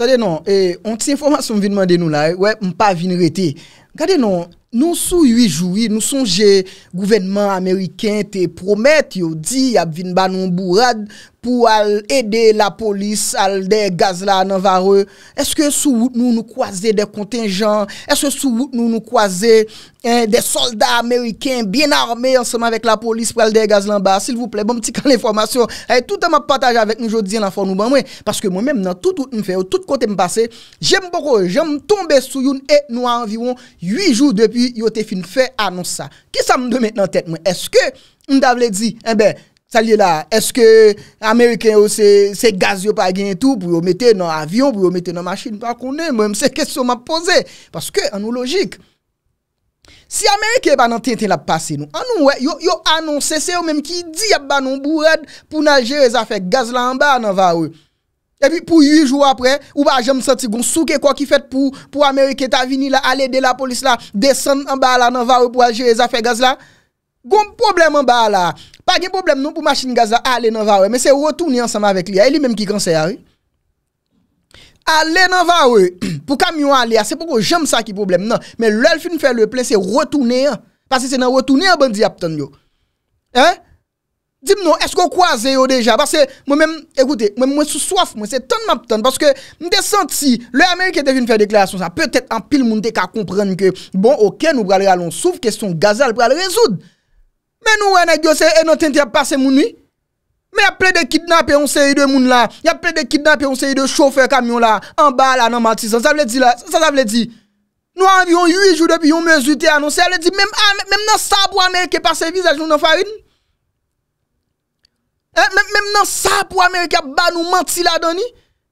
Sade non, eh, on ti informasyon vinman de nou la, eh, mpa vin retey. Gade nou, nou sou yu joui, nou sonje gouvenman Ameriken te promet yo di ap vin ba nou mbou rad pou al ede la polis al de gaz la nan vare. Eske sou wout nou nou kwaze de kontenjan, eske sou wout nou nou kwaze eh, de soldat Ameriken bien arme anseman vek la polis pou al de gaz lan ba. Sil vou ple, bon pti kal informasyon, eh, tout an ma pataje avek nou jodi an la fon nou ban mwen. Paske mwen men nan tout wout mwen fe, ou tout kote mwen pase, jem m boko, jem m tombe sou yun et nou an viwon. 8 jou depi yo te fin fè anons sa. Ki sa m de met nan tet mwen? Eske m davle di, ebe, eh salye la, eske Amerike ou se gaz yo pa gen etou pou yo mette nan avyon, pou yo mette nan masjin, pa konen mwen mse kesyon m ap pose. Paske anon logik. Si Amerike ba nan ten ten la pase nou, anon wè, yo anons se se ou menm ki di ap ba nan bou red pou nan jere zafè gaz la anba nan va ou. Depi pou yu jou apre, ou ba jom sati gon souke kwa ki fet pou Ameriketa vini la, ale de la polis la, desen an ba la nan vare pou ajere e zafè gaz la. Gon problem an ba la. Pa gen problem nou pou machin gaz la ale nan vare, men se rotouni ansam avek li a, e li menm ki kansè a. Ale nan vare, pou kamyon ale a, se pou kwa jom sa ki problem nan, men lel fin fè le plen se rotouni an, pasi se nan rotouni an bandi ap ton yo. He? Dim nou, esko kwa Zeyo deja? Parce, mwen mwen, ekoute, mwen mwen sou soif mwen. Se ton mwen ton. Parce ke mwen te senti, le Amerike te vin fèr deklarasyon sa. Pe tèt an pil moun te ka komprenn ke, bon, ok, nou pral ralon souf, kèstyon gazal pral rezoud. Men nou wè nè gyo se, e eh, nou tentè ap pase moun ni. Men ya ple de kidnapè, yon se yi de moun ah, la. Ya ple de kidnapè, yon se yi de choufer kamyon la. An ba la, nan matisan. Sa vle di la, sa vle di. Nou an vyon yu, yon mèzoutè anonsè. Sa v Eh, mèm nan sa pou Amerike, ba nou manti la doni?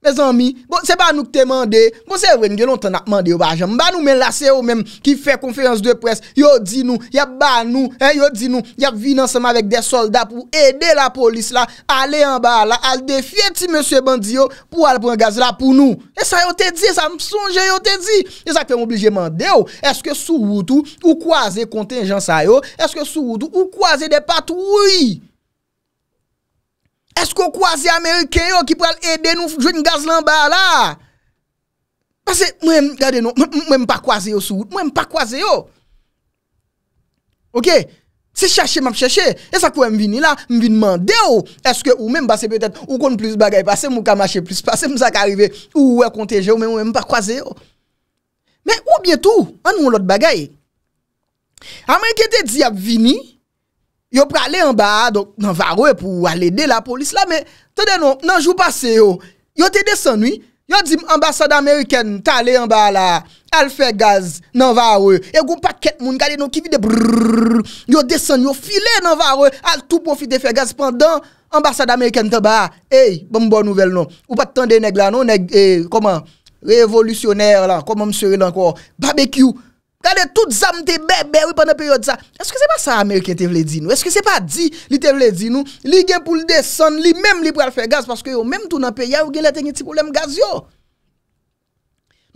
Mèz anmi, bon, se ba nou k te mande, bo se ven, diyo nou tanda mande yo bajan, ba nou men lase yo mèm ki fè konferans de pres, yo di nou, ya ba nou, eh, yo di nou, ya vinansama vek de soldat pou ede la polis la, ale yon ba la, al defye ti mèsyo bandi yo, pou ale pren gaz la pou nou. E sa yo te di, e sa msonje yo te di. E sa k fèm oblije mande yo, eske sou woutou, ou kwaze kontenjan sa yo, eske sou woutou, ou kwaze depat woui. Esko kwaze Amerike yo ki pou al ede nou jwen yon gaz lan ba la? Pase, mwen mwen pa kwaze yo sou, mwen mwen pa kwaze yo. Ok? Se chache map chache, esak pou mwen vini la, mwen vini mande yo. Eske ou mwen mwase petet, ou kon plus bagay pase, mwen mwase kamache plus pase, mwen mwase akarive, ou wè kontege, ou e mwen mwen mwen pa kwaze yo. Men ou bietou, an mwen lot bagay. Amerike te di ap vini? Yo prale yon ba, donk nan varwe pou ale de la polis la, men, tande nou, nan jou pase yo, yo te desen nou, yo di, ambasade Ameriken, tale yon ba la, al fe gaz nan varwe, yo goun pa ket moun, gade nou ki vide brrrr, yo desen, yo file nan varwe, al tou profite fe gaz, pandan, ambasade Ameriken te ba, ey, bon bon nouvel nou, ou pa tande neg la nou, neg, e, eh, koman, revolusioner la, koman msere nan kwa, babekyou, Kade tout zam te bebe wè pwè nan peryode sa. Eske se pa sa Amerike te vle di nou? Eske se pa di li te vle di nou? Li gen pou l de san, li menm li pou al fè gaz paske yo menm tou nan peryode yow gen lete nye ti poulem gaz yo.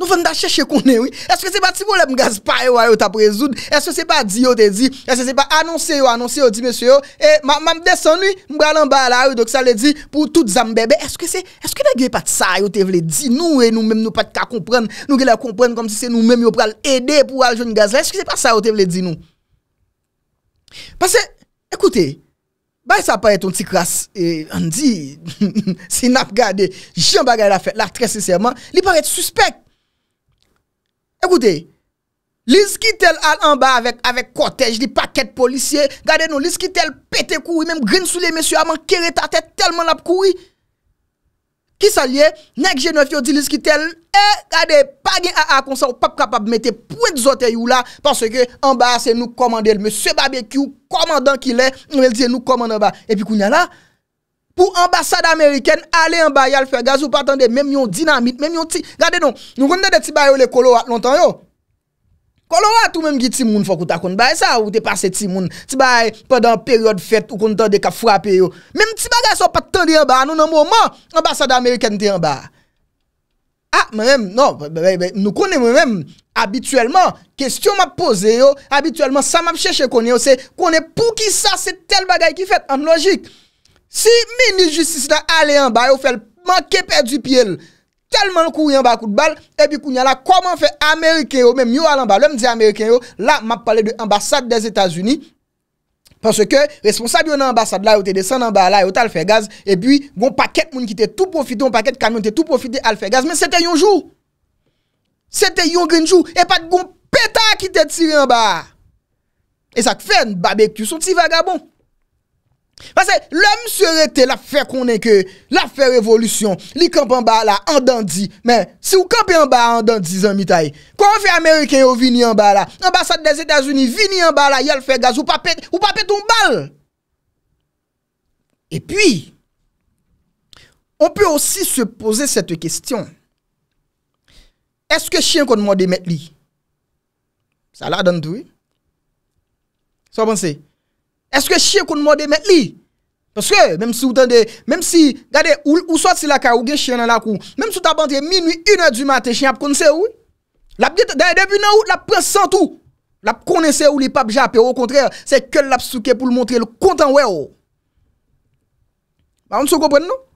Nou vende a chèche kounen wè? Eske se ba ti wò le m gaz pa e wè yo ta prezoun? Eske se ba di yo te di? Eske se ba anonsè yo, anonsè yo di mèsyo? E, ma m deson wè? M bral an bala yo, doke sa le di, pou tout zan m bebe? Eske se, eske se na gè pat sa yo te vle di nou? E nou mèm nou pat ka komprèn? Nou gè la komprèn kom si se nou mèm yo pral edè pou aljon gaz la? Eske se pa sa yo te vle di nou? Pase, ekoutè, bay sa pare ton ti kras, e, an di, si nap gade, jen bagade la f Ekoutè, lis ki tel al anba avek kotej li paket polisye, gade nou lis ki tel pete koui, mèm grin sou le mèsyo aman kere ta tèt telman ap koui. Ki sa liye, nèk jenof yo di lis ki tel, e gade, pa gen a a kon sa ou pap kapab metè pou et zote you la, panse ke anba se nou komande el mèsyo babè kyou, komandan ki lè, nou el diye nou komande anba. E pi kou nye la? pou ambasade Ameriken alè yon baye al fè gaz ou patande, mèm yon dinamit, mèm yon ti. Gade nou, nou konnen de ti baye ou lè kolorat lontan yo. Kolorat ou mèm gi ti moun fòk ou ta konn baye sa, ou te pase ti moun, ti baye podan peryode fèt ou konn tande ka fwapè yo. Mèm ti bagay sou patande yon baye, nou nan mouman, ambasade Ameriken te yon baye. Ah, ha, non, mèm, nou konnen mèm, abituellement, kestyon mèm pose yo, abituellement, sa mèm chèche konnen yo, konnen pou ki sa se tel bagay ki fèt, an logik. Si mini-justice la ale yon ba, yo fel manke perdi pi el, telman kou yon ba kout bal, ebi kou nye la kouman fe Ameriken yo, menm yo alen ba, lèm di Ameriken yo, la ma pale de ambasade des Etats-Unis, panse ke responsab yon ambasade la, yo te desen an ba la, yo te alfe gaz, ebi yon paket moun ki te tou profite, yon paket kamyon te tou profite alfe gaz, men se te yon jou, se te yon grinjou, e pati yon peta ki te tire yon ba. E sa kfe yon babekyouson ti vagabon. Pasè, lèm se rete la fè konen ke, la fè revolution, li kamp an ba la, an dandi, men, si ou kamp an ba la, an dandi zan mitay. Kou an fè Amerike yo vini an ba la, ambasade des Etats-Unis vini an ba la, yal fè gaz, ou pa pet, ou pa pet un bal. Et puis, on peut aussi se poser cette question. Est-ce que chien kon mwade met li? Sa la dan dwi? Sa wapansè? Sa wapansè? Eske chie kon mwode met li? Porske, mem si ou tande, mem si, gade, ou sot si la ka, ou gen chie nan la kou, mem si ou tabande, minu, un e di maten, chine ap kon se ou? La bi, den e debi nan ou, la pre sentou. La konen se ou li pap japer, ou kontre, se ke l ap suke pou l montre l kontan we ou. Ba, on sou kopren nou?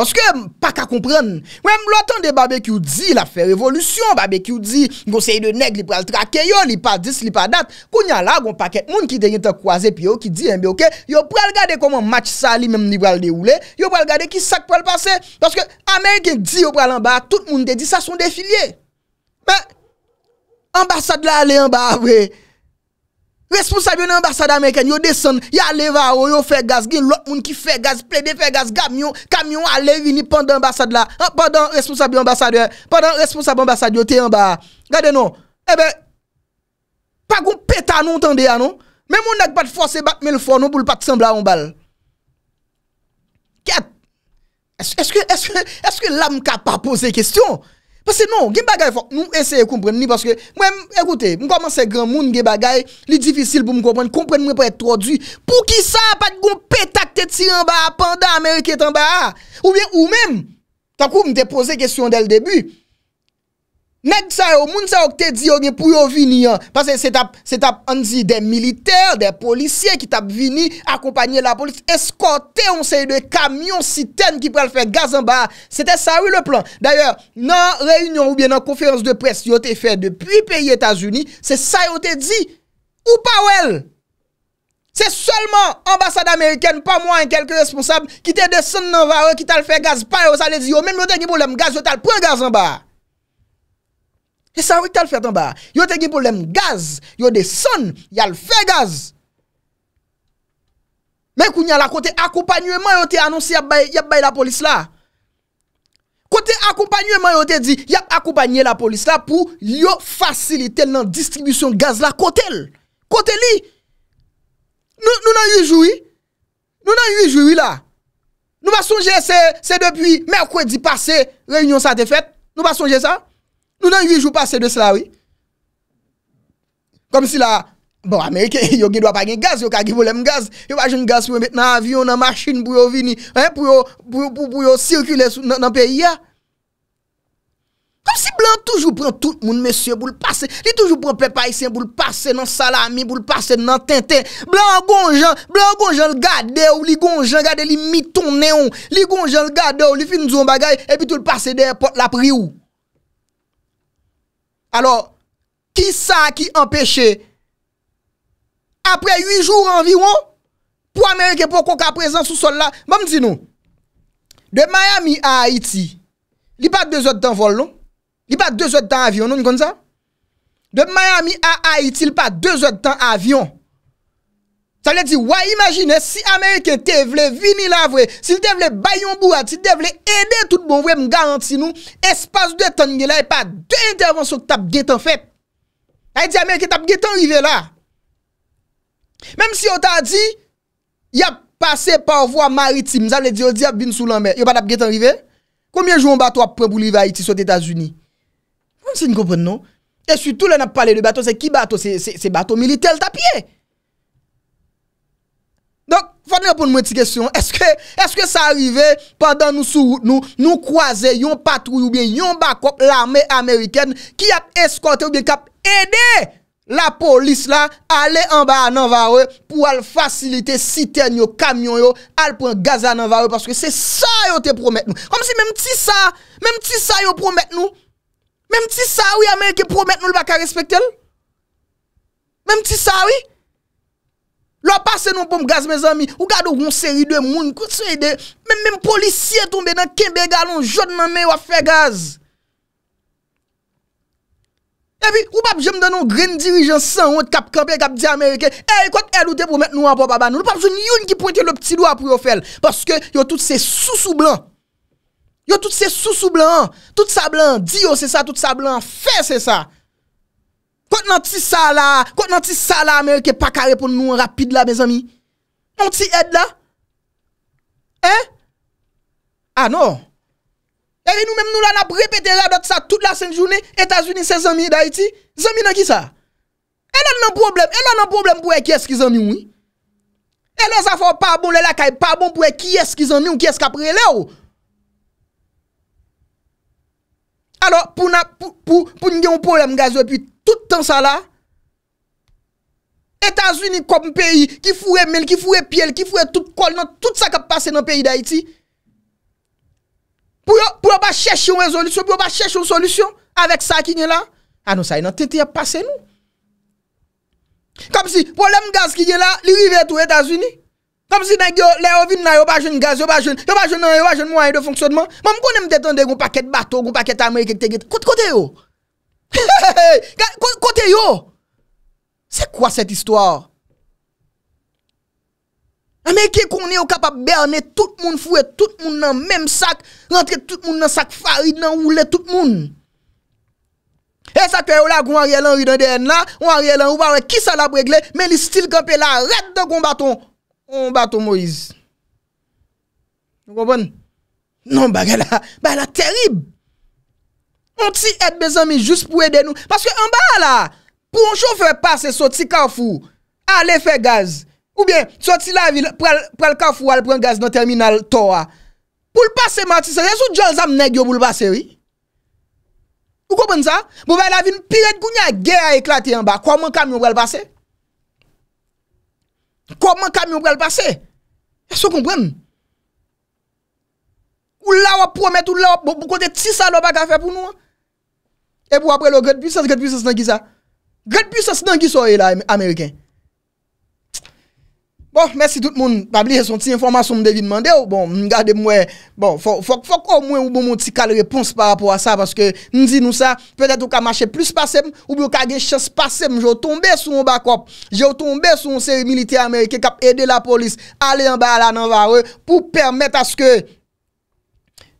Paske pa ka kompren, wè m lò tan de babè ki ou di la fè revolution, babè ki ou di, m gosey de neg li pou al trake yo, li pa dis, li pa dat, kou nya la goun paket moun ki denye te kwaze pi yo ki di en eh, bi okè, yo pou al gade koman match sa li mèm li pou al de oule, yo pou al gade ki sak pou al pase, paske Amerike di yo pou al anba, tout moun de di sa son defilye, mè ambasade la le anba wè. Responsabyon ambassade Ameriken yo desen, yale va yo yo fe gaz, gen lot moun ki fe gaz, ple de fe gaz, kamyon, kamyon ale vini pandan ambassade la, pandan responsabyon ambassade yo, pandan responsabyon ambassade yo, te yon ba. Gade non. eh nou, ebe, pa goun peta nou entende ya nou, men moun ek bat fwose bat mil fwo nou pou l pat sembla yon bal. Ket, eske, eske, eske, eske l am ka pa pose kestyon? Mwen se nou, gen bagay fok, nou eseye kompren ni paske, mwen, ekoute, mwen komanse gen moun gen bagay, li difisil pou mwen kompren, kompren mwen pou etro di, pou ki sa pat goun petak te ti an ba, pandan Amerike tan ba, ou mwen, ou mwen, tan kou mwen te pose kesyon del debi. Nèk sa yo, moun sa yo ki te di yo gen pou yo vini an. Pase se tap anzi de militer, de polisye ki tap vini, akompanyen la polis, eskote yon se yon de kamyon siten ki pral fè gazan ba. Se te sa yo le plan. D'ayor, nan reynyon ou bien nan konferans de pres yo te fè depri peyi Etasuni, se sa yo te di, ou pa ou el. Se solman ambasade Ameriken, pa mwen kelke responsable, ki te de son nan vare, ki tal fè gazan ba. Yo sa le di yo, menm yo te ki pou lem gaz, yo tal pral gazan ba. E sa wik ta l fèt an ba? Yo te gen pou lem gaz. Yo de son. Ya l fè gaz. Mè kou nyan la kote akoupanyouman yo te anonsi yap bay la polis la. Kote akoupanyouman yo te di. Yap akoupanyouman la polis la pou yo fasilite nan distribisyon gaz la kote el. Kote li. Nou nan yu joui. Nou nan yu joui la. Nou ba sonje se depi mè kou e di pase. Reunion sa te fèt. Nou ba sonje sa. Nou nan yon vijou pase de sè la, wè? Kom si la, bon, Amerike, yo gè do apagè gaz, yo kagè voulèm gaz, yo vajèm gaz pou mèt nan avyon, nan machin pou yo vini, pou yo sirkule nan peyi, ya? Kom si blan toujou pran tout moun mèsyè bou l'pase, li toujou pran pepaïsè bou l'pase nan salami, bou l'pase nan tentè, blan gonjan, blan gonjan l'gade ou, li gonjan gade li miton neon, li gonjan l'gade ou, li fin zon bagay, epi tout l'pase de pot lapri ou. Alors, ki sa ki empèche apre 8 jou environ pou Amerike pou kon ka prezen sou sol la? Bon, Mè m di nou, de Miami a Haiti, li pat de zot tan vol nou? Li pat de zot tan avyon nou, ni kon zan? De Miami a Haiti, li pat de zot tan avyon. Sa vle di, woy imagine si Amerike te vle vinilav wey, si te vle bayon bouad, si te vle ede tout bon wey m garanti nou, espas de tan nge ah, la, e pa de intervans yo tap getan fet. A e di Amerike tap getan rive la. Mem si yo ta di, ya pase par voa maritim, sa vle di yo di ap bin sou lan mer, yo pa tap getan rive, komye jou an bato ap pren pou li va iti sot Etats-Unis. Vom si n kompon nou? E sütou la nap pale de bato, se ki bato, se bato milite l tapye. Est-ce que ça arrive pendant nous sous route nous Nous croiser yon patrouille ou bien yon bakop L'armée américaine Qui a escorte ou bien kap Aider la police la A aller en bas à Navarre Pour faciliter si t'aigne yo camion yo A le point gaz à Navarre Parce que c'est ça yon te promette nous Comme si même si ça Même si ça yon promette nous Même si ça yon promette nous le baka respectel Même si ça yon Lo pa se nou pou m gaz me zami, ou gado goun seri de moun, kout se ide, mèm mèm polisiye tombe nan kembe galon jod nan mè wafè gaz. Evi, ou pap jèm dan nou gren dirijan san wèd kap kapè, kap di Amerike, e kote el oute pou mèt nou an pop aban, nou pap joun youn ki pointe lè ptidwa pou yo fèl. Paske yo tout se sou sou blan, yo tout se sou sou blan, tout sa blan, di yo se sa, tout sa blan, fè se sa. Kote nan ti sa la, kote nan ti sa la amerike pa karepon nou an rapide la, me zami? Mon ti ed la? Eh? Ah no? Ewi nou menm nou la nan ap repete ra dot sa tout la sen jouni, Etasuni se zami da iti? Zami nan ki sa? E lan nan problem, e lan nan problem pou e kyes ki zami ou? E lan zafon pa bon le la kaye, pa bon pou e kyes ki zami ou kyes kapre le ou? Alo, pou nou gen un problem gazwe pi... Toute tan sa la, Etats-Unis kom m peyi ki fure mel, ki fure piel, ki fure tout kol nan tout sa kap pase nan peyi d'Haïti. Pou yo ba chèche yon rezolisyon, pou yo ba chèche yon solisyon, avèk sa ki nye la, anou sa yon teti ap pase nou. Kamp si, pou lèm gaz ki nye la, li vive tou Etats-Unis. Kamp si, nèk yo, lè yo vin nan, yo ba joun gaz, yo ba joun, yo ba joun nan, yo ba joun manye de fonksyonman. Mèm konèm detande yon paket bato, yon paket amèy ke te gete. Kout kote yo? Kote yo Se kwa set istor Amerike kon yo kapap berne Tout moun fwe Tout moun nan menm sak Rentre tout moun nan sak farid nan woule tout moun E sakwe yo la Goun a rielan ridan de en la Goun a rielan ou baran ki sa la bregle Men li stil kampe la Red de goun baton Goun baton Moise Non bagela Ba la terib On ti et bezan mi jous pou ede nou. Paske an ba la, pou an chofer pase, soti kafou, ale fe gaz. Ou bien, soti la vil, pral kafou, ale pral gaz nan terminal towa. Pou l'pase mati sa, e sou djan zam neg yo pou l'pase, oui? Bon, ou kompren sa? Mou ve la vil, piret goun ya, gey a eklati an ba. Kwa mwen kamyon pral pase? Kwa mwen kamyon pral pase? E sou kompren? Ou la wap promet, ou la wap boko de ti salo baka fe pou nou an? E pou apre lo gred pilsas, gred pilsas nan ki sa? Gred pilsas nan ki so e la, Ameriken? Bon, mersi tout moun, mabli resonti, informasyon mdevi nman de ou? Bon, mn gade mwen, bon, fok fok ou mwen ou bon moun ti kal repons par rapport a sa, paske mzi nou sa, pwede ou ka mache plus pasem, ou pou ka gen chans pasem, jow tombe sou mba kop, jow tombe sou mseri milite Ameriken kap ede la polis, ale mba la nan vare pou permete aske...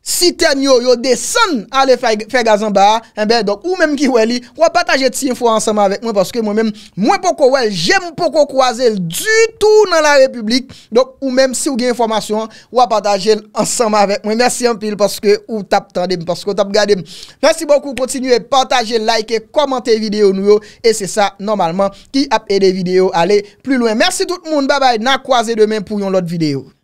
Si ten yo yo desen alè fè gazan ba, en bè, ou mèm ki wè li, wè patajè ti info ansèmè avèk mwen, pòske mwen mèm mwen poko wè, jèm poko kwa zèl du tout nan la republik, donc ou mèm si ou gen informasyon, wè patajèl ansèmè avèk mwen. Mèsi an pil, pòske ou tap tandèm, pòske ou tap gadèm. Mèsi bòkou, pòtsinuè, patajè, like, komante videyo nou yo, e se sa, normalman, ki ap edè videyo, ale plou lwen. Mèsi tout m